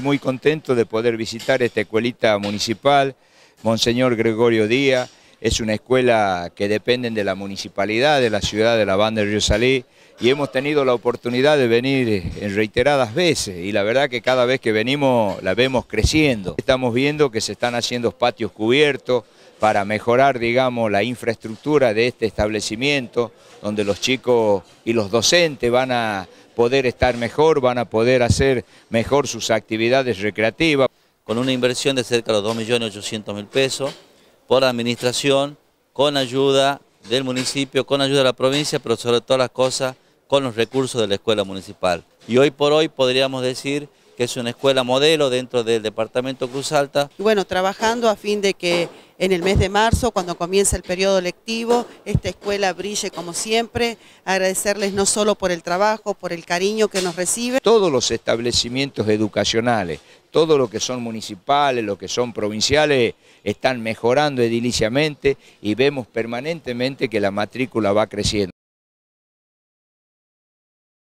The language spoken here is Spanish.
muy contento de poder visitar esta escuelita municipal, Monseñor Gregorio Díaz. Es una escuela que depende de la municipalidad, de la ciudad de la banda de Río Salí, y hemos tenido la oportunidad de venir eh, en reiteradas veces, y la verdad que cada vez que venimos la vemos creciendo. Estamos viendo que se están haciendo patios cubiertos, para mejorar, digamos, la infraestructura de este establecimiento, donde los chicos y los docentes van a poder estar mejor, van a poder hacer mejor sus actividades recreativas. Con una inversión de cerca de los 2.800.000 pesos por la administración, con ayuda del municipio, con ayuda de la provincia, pero sobre todas las cosas con los recursos de la escuela municipal. Y hoy por hoy podríamos decir que es una escuela modelo dentro del departamento Cruz Alta. Y bueno, trabajando a fin de que en el mes de marzo, cuando comienza el periodo lectivo, esta escuela brille como siempre. Agradecerles no solo por el trabajo, por el cariño que nos reciben. Todos los establecimientos educacionales, todo lo que son municipales, lo que son provinciales, están mejorando ediliciamente y vemos permanentemente que la matrícula va creciendo.